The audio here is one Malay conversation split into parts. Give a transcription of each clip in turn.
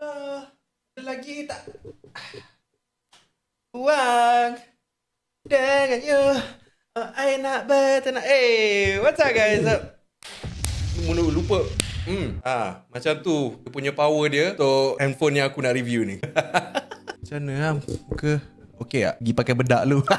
Ada lagi tak? Uang Dengan you ah, I nak bertenang Eh, what's up guys? Mula lupa Hmm, ah, ha, macam tu Dia punya power dia Untuk handphone yang aku nak review ni Macam mana lah Muka Okay tak? Ah. Pergi pakai bedak lu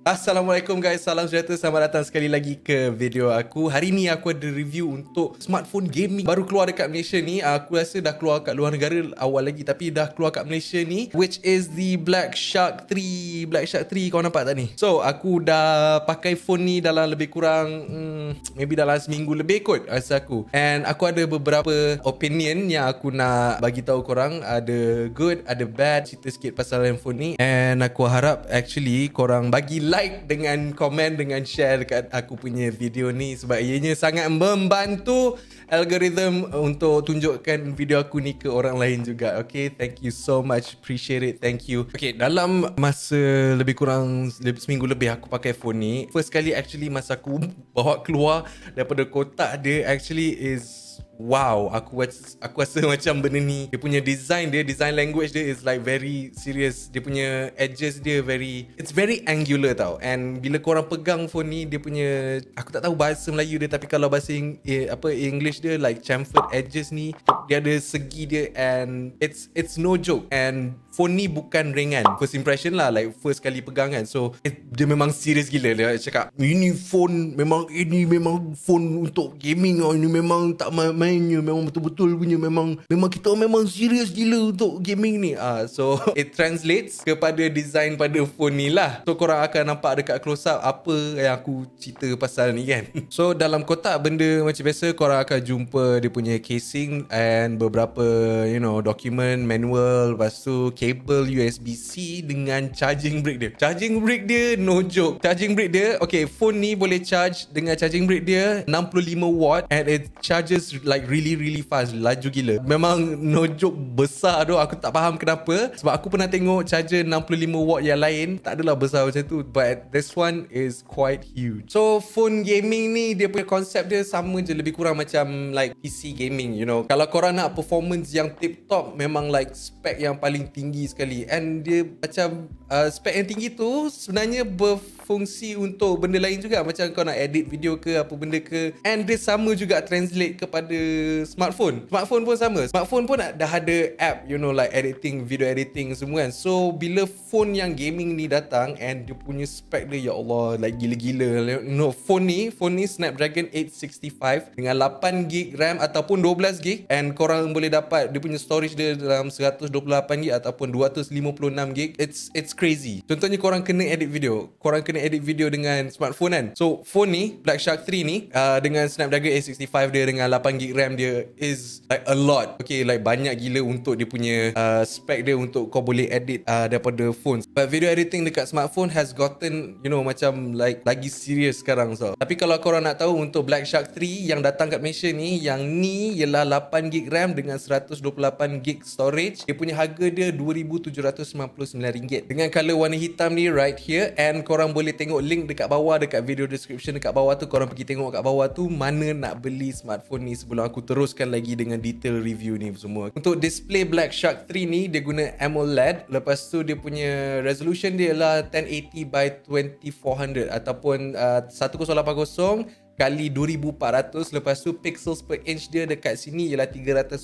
Assalamualaikum guys, salam sejahtera, selamat datang sekali lagi ke video aku Hari ni aku ada review untuk smartphone gaming Baru keluar dekat Malaysia ni, ah, aku rasa dah keluar kat luar negara awal lagi Tapi dah keluar kat Malaysia ni Which is the Black Shark 3 Black Shark 3, kau nampak tak ni? So, aku dah pakai phone ni dalam lebih kurang hmm, Maybe dalam seminggu lebih kot, rasa aku And aku ada beberapa opinion yang aku nak bagi tahu korang Ada good, ada bad, cerita sikit pasal handphone ni And aku harap actually korang bagi like dengan komen dengan share dekat aku punya video ni sebab ianya sangat membantu algorithm untuk tunjukkan video aku ni ke orang lain juga. Okay, thank you so much. Appreciate it. Thank you. Okay, dalam masa lebih kurang seminggu lebih aku pakai phone ni, first kali actually masa aku bawa keluar daripada kotak dia actually is wow aku aku rasa macam benda ni dia punya design dia design language dia is like very serious dia punya edges dia very it's very angular tau and bila korang pegang phone ni dia punya aku tak tahu bahasa Melayu dia tapi kalau bahasa ing, eh, apa English dia like chamfered edges ni dia ada segi dia and it's it's no joke and phone ni bukan ringan first impression lah like first kali pegang kan so it, eh, dia memang serious gila dia cakap ini phone memang ini memang phone untuk gaming ini memang tak main-mainnya memang betul-betul punya memang memang kita memang serious gila untuk gaming ni ah uh, so it translates kepada design pada phone ni lah so korang akan nampak dekat close up apa yang aku cerita pasal ni kan so dalam kotak benda macam biasa korang akan jumpa dia punya casing and beberapa you know document manual lepas tu cable kabel USB-C dengan charging brick dia. Charging brick dia no joke. Charging brick dia, okay, phone ni boleh charge dengan charging brick dia 65 watt and it charges like really really fast. Laju gila. Memang no joke besar tu. Aku tak faham kenapa. Sebab aku pernah tengok charger 65 watt yang lain. Tak adalah besar macam tu. But this one is quite huge. So, phone gaming ni dia punya konsep dia sama je. Lebih kurang macam like PC gaming, you know. Kalau korang nak performance yang tip top, memang like spek yang paling tinggi tinggi sekali and dia macam uh, spek yang tinggi tu sebenarnya ber fungsi untuk benda lain juga macam kau nak edit video ke apa benda ke and dia sama juga translate kepada smartphone smartphone pun sama smartphone pun dah ada app you know like editing video editing semua kan so bila phone yang gaming ni datang and dia punya spek dia ya Allah like gila-gila You know phone ni phone ni snapdragon 865 dengan 8GB RAM ataupun 12GB and korang boleh dapat dia punya storage dia dalam 128GB ataupun 256GB it's it's crazy contohnya korang kena edit video korang kena kena edit video dengan smartphone kan so phone ni Black Shark 3 ni uh, dengan Snapdragon A65 dia dengan 8GB RAM dia is like a lot okay like banyak gila untuk dia punya uh, spek dia untuk kau boleh edit uh, daripada phone but video editing dekat smartphone has gotten you know macam like lagi serious sekarang so tapi kalau korang nak tahu untuk Black Shark 3 yang datang kat Malaysia ni yang ni ialah 8GB RAM dengan 128GB storage dia punya harga dia RM2,799 dengan color warna hitam ni right here and korang boleh boleh tengok link dekat bawah dekat video description dekat bawah tu korang pergi tengok kat bawah tu mana nak beli smartphone ni sebelum aku teruskan lagi dengan detail review ni semua untuk display Black Shark 3 ni dia guna AMOLED lepas tu dia punya resolution dia ialah 1080 by 2400 ataupun uh, 1080 kali 2400 lepas tu pixels per inch dia dekat sini ialah 395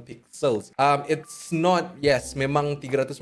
pixels um, it's not yes memang 395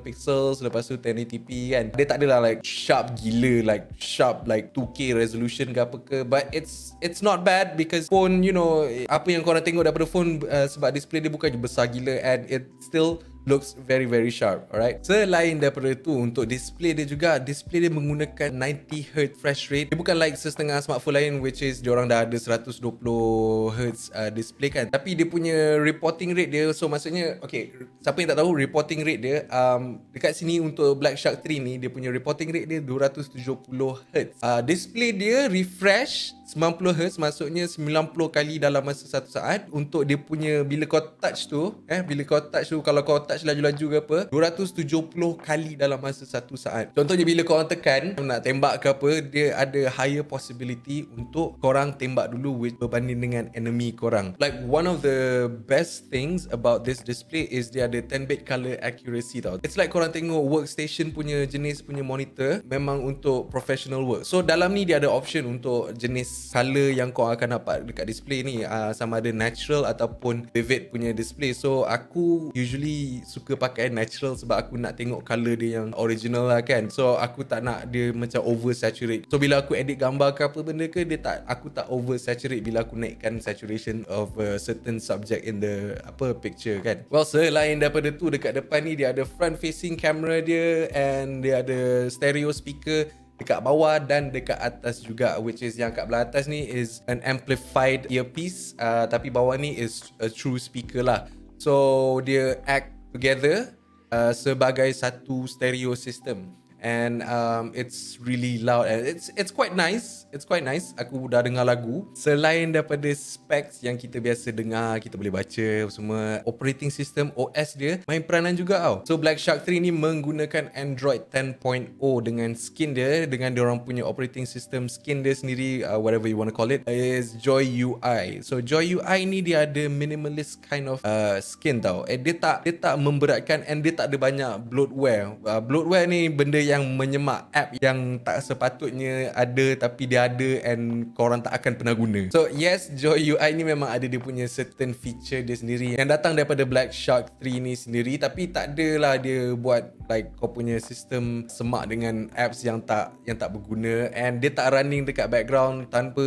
pixels lepas tu 1080p kan dia tak adalah like sharp gila like sharp like 2k resolution ke apa ke but it's it's not bad because phone you know apa yang korang tengok daripada phone uh, sebab display dia bukan besar gila and it still looks very very sharp alright selain daripada tu untuk display dia juga display dia menggunakan 90Hz refresh rate dia bukan like sesetengah smartphone lain which is diorang dah ada 120Hz uh, display kan tapi dia punya reporting rate dia so maksudnya okay siapa yang tak tahu reporting rate dia um, dekat sini untuk Black Shark 3 ni dia punya reporting rate dia 270Hz uh, display dia refresh 90 Hz maksudnya 90 kali dalam masa satu saat untuk dia punya bila kau touch tu eh bila kau touch tu kalau kau touch laju-laju ke apa 270 kali dalam masa satu saat contohnya bila kau tekan nak tembak ke apa dia ada higher possibility untuk korang tembak dulu with berbanding dengan enemy korang like one of the best things about this display is dia ada 10 bit color accuracy tau it's like korang tengok workstation punya jenis punya monitor memang untuk professional work so dalam ni dia ada option untuk jenis color yang kau akan dapat dekat display ni uh, sama ada natural ataupun vivid punya display so aku usually suka pakai natural sebab aku nak tengok color dia yang original lah kan so aku tak nak dia macam over saturate so bila aku edit gambar ke apa benda ke dia tak aku tak over saturate bila aku naikkan saturation of a certain subject in the apa picture kan well selain daripada tu dekat depan ni dia ada front facing camera dia and dia ada stereo speaker dekat bawah dan dekat atas juga which is yang kat belah atas ni is an amplified earpiece uh, tapi bawah ni is a true speaker lah so dia act together uh, sebagai satu stereo system and um, it's really loud and it's it's quite nice it's quite nice aku dah dengar lagu selain daripada specs yang kita biasa dengar kita boleh baca semua operating system OS dia main peranan juga tau so Black Shark 3 ni menggunakan Android 10.0 dengan skin dia dengan dia orang punya operating system skin dia sendiri uh, whatever you want to call it is Joy UI so Joy UI ni dia ada minimalist kind of uh, skin tau eh, dia tak dia tak memberatkan and dia tak ada banyak bloatware uh, bloatware ni benda yang menyemak app yang tak sepatutnya ada tapi dia ada and korang tak akan pernah guna. So yes, Joy UI ni memang ada dia punya certain feature dia sendiri yang datang daripada Black Shark 3 ni sendiri tapi tak adalah dia buat like kau punya sistem semak dengan apps yang tak yang tak berguna and dia tak running dekat background tanpa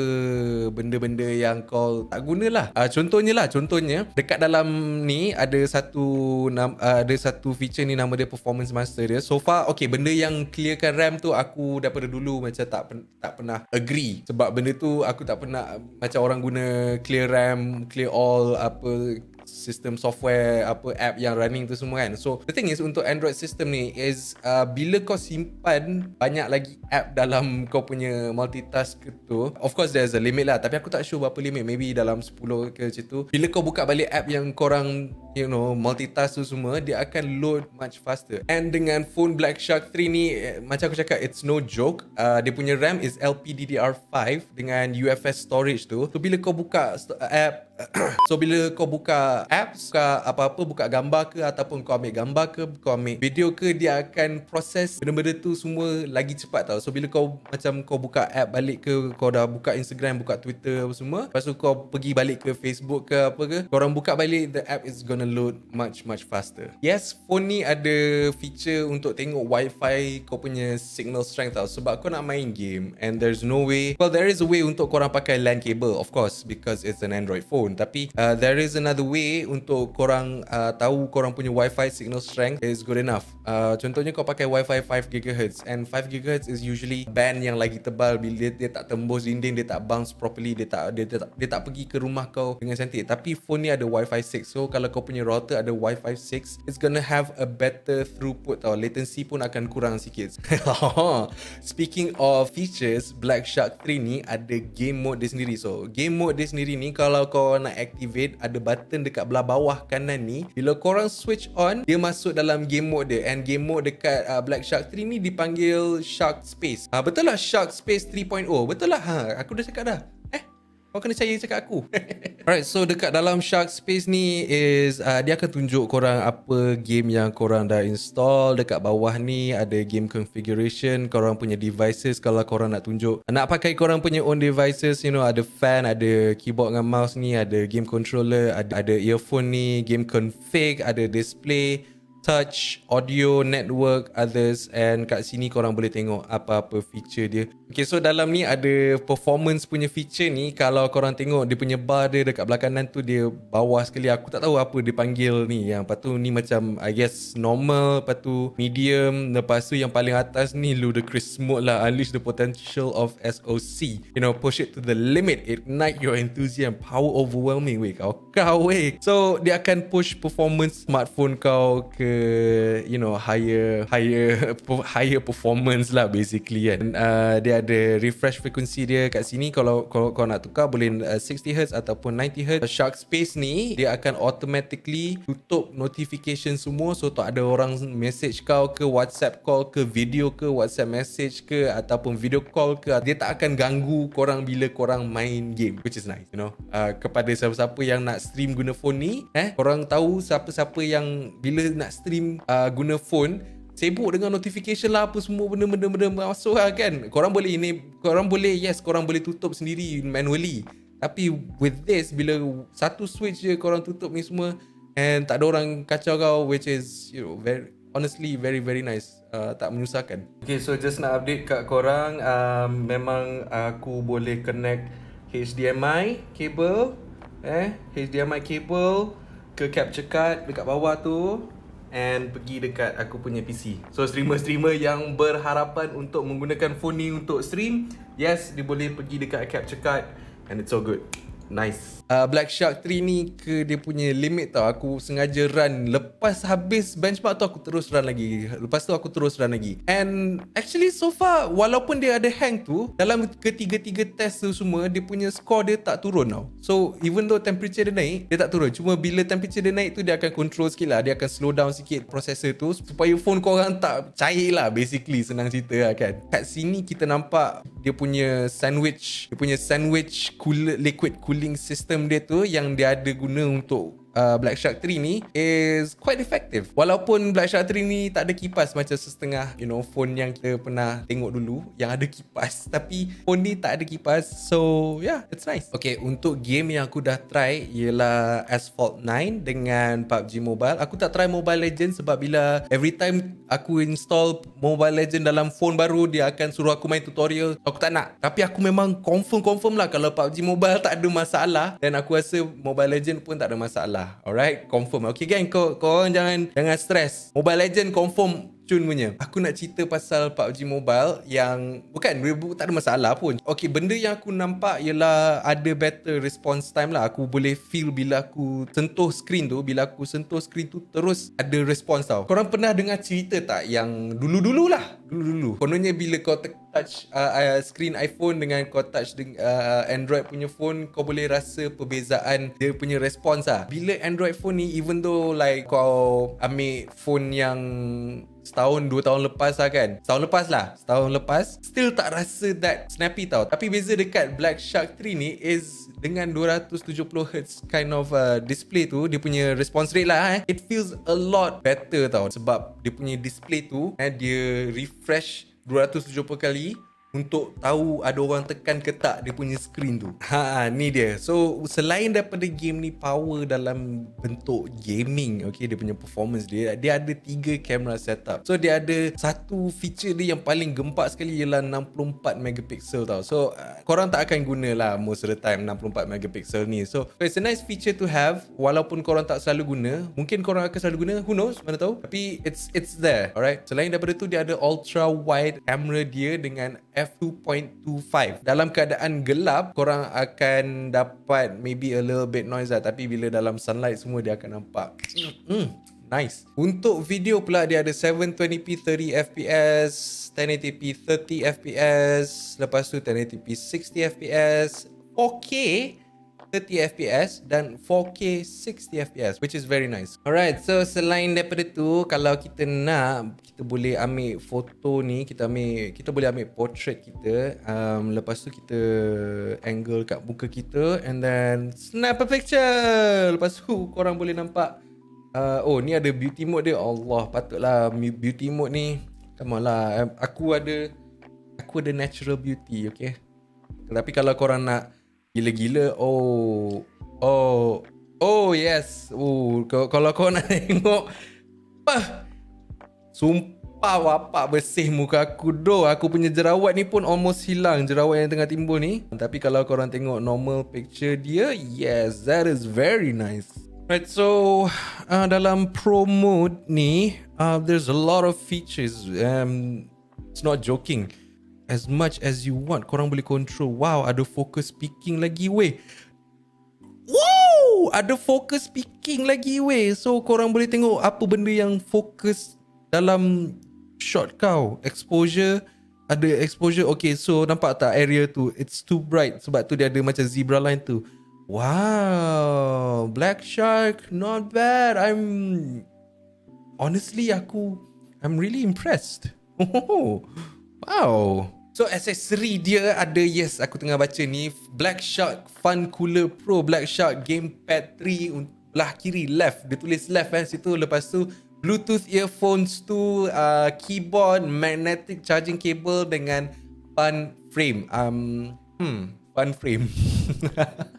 benda-benda yang kau tak gunalah. Uh, ah, contohnya lah, contohnya dekat dalam ni ada satu uh, ada satu feature ni nama dia performance master dia. So far okay benda yang yang clearkan RAM tu aku daripada dulu macam tak tak pernah agree sebab benda tu aku tak pernah macam orang guna clear RAM, clear all apa sistem software apa app yang running tu semua kan. So the thing is untuk Android system ni is uh, bila kau simpan banyak lagi app dalam kau punya multitask tu. Of course there's a limit lah tapi aku tak sure berapa limit. Maybe dalam 10 ke macam tu. Bila kau buka balik app yang korang you know multitask tu semua dia akan load much faster and dengan phone Black Shark 3 ni eh, macam aku cakap it's no joke uh, dia punya RAM is LPDDR5 dengan UFS storage tu so bila kau buka eh, app so bila kau buka apps buka apa-apa buka gambar ke ataupun kau ambil gambar ke kau ambil video ke dia akan proses benda-benda tu semua lagi cepat tau so bila kau macam kau buka app balik ke kau dah buka Instagram buka Twitter apa semua lepas tu kau pergi balik ke Facebook ke apa ke kau orang buka balik the app is gonna gonna load much much faster. Yes, phone ni ada feature untuk tengok wifi kau punya signal strength tau. Sebab kau nak main game and there's no way. Well, there is a way untuk korang pakai LAN cable of course because it's an Android phone. Tapi uh, there is another way untuk korang uh, tahu korang punya wifi signal strength is good enough. Uh, contohnya kau pakai wifi 5 GHz and 5 GHz is usually band yang lagi tebal bila dia, dia tak tembus dinding, dia tak bounce properly, dia tak, dia, dia, dia tak, dia tak pergi ke rumah kau dengan cantik. Tapi phone ni ada wifi 6 so kalau kau punya punya router ada Wi-Fi 6 it's gonna have a better throughput tau latency pun akan kurang sikit speaking of features Black Shark 3 ni ada game mode dia sendiri so game mode dia sendiri ni kalau kau nak activate ada button dekat belah bawah kanan ni bila korang switch on dia masuk dalam game mode dia and game mode dekat uh, Black Shark 3 ni dipanggil Shark Space uh, betul lah Shark Space 3.0 betul lah ha, aku dah cakap dah kau kena percaya cakap aku Alright so dekat dalam Shark Space ni is uh, Dia akan tunjuk korang apa game yang korang dah install Dekat bawah ni ada game configuration Korang punya devices kalau korang nak tunjuk Nak pakai korang punya own devices You know ada fan, ada keyboard dengan mouse ni Ada game controller, ada, ada earphone ni Game config, ada display touch, audio, network, others and kat sini korang boleh tengok apa-apa feature dia Okay so dalam ni ada performance punya feature ni Kalau korang tengok dia punya bar dia dekat belah tu Dia bawah sekali Aku tak tahu apa dia panggil ni Yang lepas tu ni macam I guess normal Lepas tu medium Lepas tu yang paling atas ni Ludicrous mode lah Unleash the potential of SOC You know push it to the limit Ignite your enthusiasm Power overwhelming Weh kau kau weh So dia akan push performance smartphone kau ke You know higher Higher higher performance lah basically kan uh, Dia ada refresh frequency dia kat sini kalau kalau kau nak tukar boleh 60Hz uh, ataupun 90Hz Shark Space ni dia akan automatically tutup notification semua so tak ada orang message kau ke WhatsApp call ke video ke WhatsApp message ke ataupun video call ke dia tak akan ganggu korang bila korang main game which is nice you know uh, kepada siapa-siapa yang nak stream guna phone ni eh korang tahu siapa-siapa yang bila nak stream uh, guna phone sibuk dengan notification lah apa semua benda-benda masuk lah kan korang boleh ini korang boleh yes korang boleh tutup sendiri manually tapi with this bila satu switch je korang tutup ni semua and tak ada orang kacau kau which is you know very honestly very very nice Uh, tak menyusahkan Okay so just nak update kat korang uh, Memang aku boleh connect HDMI cable Eh HDMI cable Ke capture card dekat bawah tu and pergi dekat aku punya PC. So streamer-streamer yang berharapan untuk menggunakan phone ni untuk stream, yes, dia boleh pergi dekat capture card and it's all good. Nice uh, Black Shark 3 ni ke dia punya limit tau aku sengaja run lepas habis benchmark tu aku terus run lagi lepas tu aku terus run lagi and actually so far walaupun dia ada hang tu dalam ketiga-tiga test tu semua dia punya score dia tak turun tau so even though temperature dia naik dia tak turun cuma bila temperature dia naik tu dia akan control sikit lah dia akan slow down sikit processor tu supaya phone korang tak cair lah basically senang cerita lah kan kat sini kita nampak dia punya sandwich dia punya sandwich cool, liquid cooling system sistem dia tu yang dia ada guna untuk uh, Black Shark 3 ni is quite effective. Walaupun Black Shark 3 ni tak ada kipas macam setengah you know phone yang kita pernah tengok dulu yang ada kipas. Tapi phone ni tak ada kipas. So yeah, it's nice. Okay, untuk game yang aku dah try ialah Asphalt 9 dengan PUBG Mobile. Aku tak try Mobile Legends sebab bila every time aku install Mobile Legends dalam phone baru dia akan suruh aku main tutorial. Aku tak nak. Tapi aku memang confirm-confirm lah kalau PUBG Mobile tak ada masalah dan aku rasa Mobile Legends pun tak ada masalah lah Alright Confirm Okay gang kau, kau jangan Jangan stress Mobile Legend confirm cun punya aku nak cerita pasal PUBG Mobile yang bukan tak ada masalah pun Okay, benda yang aku nampak ialah ada better response time lah aku boleh feel bila aku sentuh screen tu bila aku sentuh screen tu terus ada response tau korang pernah dengar cerita tak yang dulu-dulu lah dulu-dulu kononnya bila kau te- touch uh, uh screen iPhone dengan kau touch dengan uh, Android punya phone kau boleh rasa perbezaan dia punya response lah bila Android phone ni even though like kau ambil phone yang setahun dua tahun lepas lah kan setahun lepas lah setahun lepas still tak rasa that snappy tau tapi beza dekat Black Shark 3 ni is dengan 270Hz kind of uh, display tu dia punya response rate lah eh it feels a lot better tau sebab dia punya display tu eh, dia refresh 270 kali untuk tahu ada orang tekan ke tak dia punya screen tu. Ha, ha ni dia. So selain daripada game ni power dalam bentuk gaming, okey dia punya performance dia dia ada tiga camera setup. So dia ada satu feature dia yang paling gempak sekali ialah 64 megapixel tau. So uh, korang tak akan gunalah most of the time 64 megapixel ni. So, so it's a nice feature to have walaupun korang tak selalu guna. Mungkin korang akan selalu guna, who knows, mana tahu. Tapi it's it's there, alright. Selain daripada tu dia ada ultra wide camera dia dengan f2.25 dalam keadaan gelap korang akan dapat maybe a little bit noise lah tapi bila dalam sunlight semua dia akan nampak mm, nice untuk video pula dia ada 720p 30fps 1080p 30fps lepas tu 1080p 60fps Okay. 30fps dan 4K 60fps which is very nice. Alright, so selain daripada tu kalau kita nak kita boleh ambil foto ni, kita ambil kita boleh ambil portrait kita um, lepas tu kita angle kat muka kita and then snap a picture. Lepas tu korang boleh nampak uh, oh ni ada beauty mode dia. Allah, patutlah beauty mode ni. Come on lah, aku ada aku ada natural beauty, okay? Tapi kalau korang nak Gila-gila. Oh. Oh. Oh yes. Uh, kalau kau nak tengok. ah, Sumpah wapak bersih muka aku doh. Aku punya jerawat ni pun almost hilang. Jerawat yang tengah timbul ni. Tapi kalau kau korang tengok normal picture dia. Yes, that is very nice. Right, so uh, dalam pro mode ni. Uh, there's a lot of features. Um, it's not joking as much as you want korang boleh control wow ada focus speaking lagi weh wow ada focus speaking lagi weh so korang boleh tengok apa benda yang fokus dalam shot kau exposure ada exposure okay so nampak tak area tu it's too bright sebab tu dia ada macam zebra line tu wow black shark not bad I'm honestly aku I'm really impressed oh Wow. So aksesori dia ada yes aku tengah baca ni Black Shark Fun Cooler Pro Black Shark Gamepad 3 belah kiri left dia tulis left kan eh, situ lepas tu Bluetooth earphones tu uh, keyboard magnetic charging cable dengan fun frame um hmm fun frame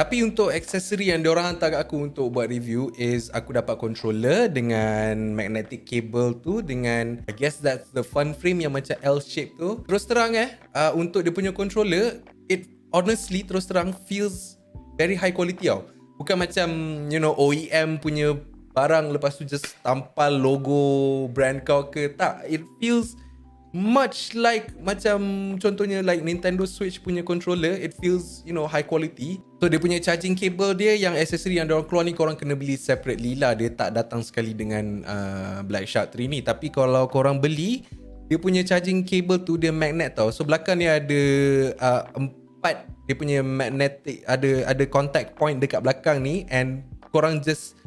Tapi untuk aksesori yang diorang hantar kat aku untuk buat review is aku dapat controller dengan magnetic cable tu dengan I guess that's the fun frame yang macam L shape tu. Terus terang eh, uh, untuk dia punya controller, it honestly terus terang feels very high quality tau. Bukan macam, you know, OEM punya barang lepas tu just tampal logo brand kau ke. Tak, it feels much like macam contohnya like Nintendo Switch punya controller it feels you know high quality so dia punya charging cable dia yang accessory yang diorang keluar ni korang kena beli separately lah dia tak datang sekali dengan uh, Black Shark 3 ni tapi kalau korang beli dia punya charging cable tu dia magnet tau so belakang ni ada uh, empat dia punya magnetic ada ada contact point dekat belakang ni and korang just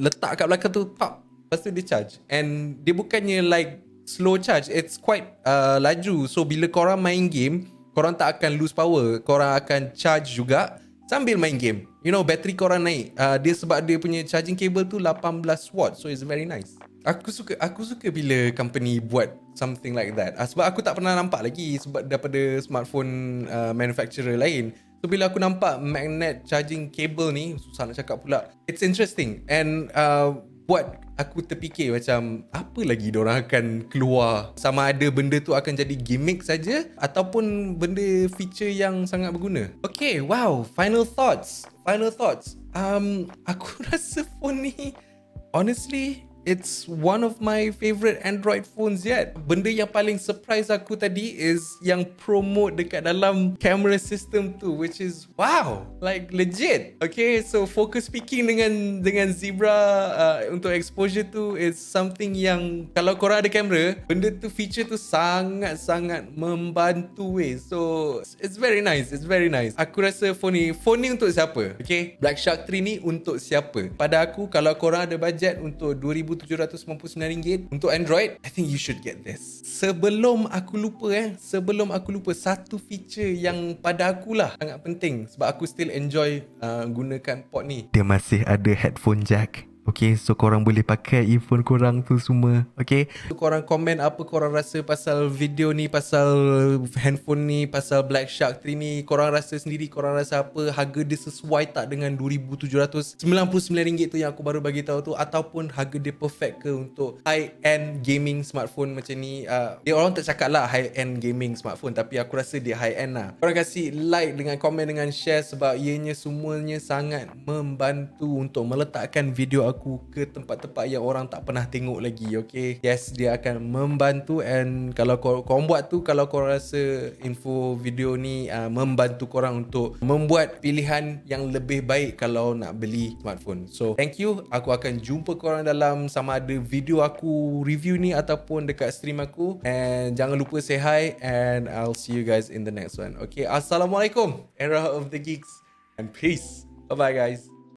letak kat belakang tu pop lepas tu dia charge and dia bukannya like slow charge it's quite uh, laju so bila korang main game korang tak akan lose power korang akan charge juga sambil main game you know battery korang naik uh, dia sebab dia punya charging cable tu 18 watt so it's very nice aku suka aku suka bila company buat something like that uh, sebab aku tak pernah nampak lagi sebab daripada smartphone uh, manufacturer lain so bila aku nampak magnet charging cable ni susah nak cakap pula it's interesting and uh, buat aku terfikir macam apa lagi orang akan keluar sama ada benda tu akan jadi gimmick saja ataupun benda feature yang sangat berguna okay wow final thoughts final thoughts um aku rasa phone ni honestly it's one of my favorite Android phones yet. Benda yang paling surprise aku tadi is yang promote dekat dalam camera system tu which is wow, like legit. Okay, so focus speaking dengan dengan Zebra uh, untuk exposure tu is something yang kalau kau ada kamera, benda tu feature tu sangat-sangat membantu weh. So, it's very nice, it's very nice. Aku rasa phone ni, phone ni untuk siapa? Okay, Black Shark 3 ni untuk siapa? Pada aku, kalau kau ada budget untuk 2000 RM1,799 untuk Android. I think you should get this. Sebelum aku lupa eh, sebelum aku lupa satu feature yang pada aku lah sangat penting sebab aku still enjoy uh, gunakan port ni. Dia masih ada headphone jack. Okay so korang boleh pakai earphone korang tu semua Okay so, Korang komen apa korang rasa pasal video ni Pasal handphone ni Pasal Black Shark 3 ni Korang rasa sendiri korang rasa apa Harga dia sesuai tak dengan RM2,799 tu yang aku baru bagi tahu tu Ataupun harga dia perfect ke untuk high-end gaming smartphone macam ni uh, Dia orang tak cakap lah high-end gaming smartphone Tapi aku rasa dia high-end lah Korang kasih like dengan komen dengan share Sebab ianya semuanya sangat membantu untuk meletakkan video aku aku ke tempat-tempat yang orang tak pernah tengok lagi okay yes dia akan membantu and kalau kor- korang buat tu kalau korang rasa info video ni uh, membantu korang untuk membuat pilihan yang lebih baik kalau nak beli smartphone so thank you aku akan jumpa korang dalam sama ada video aku review ni ataupun dekat stream aku and jangan lupa say hi and I'll see you guys in the next one okay assalamualaikum era of the geeks and peace bye bye guys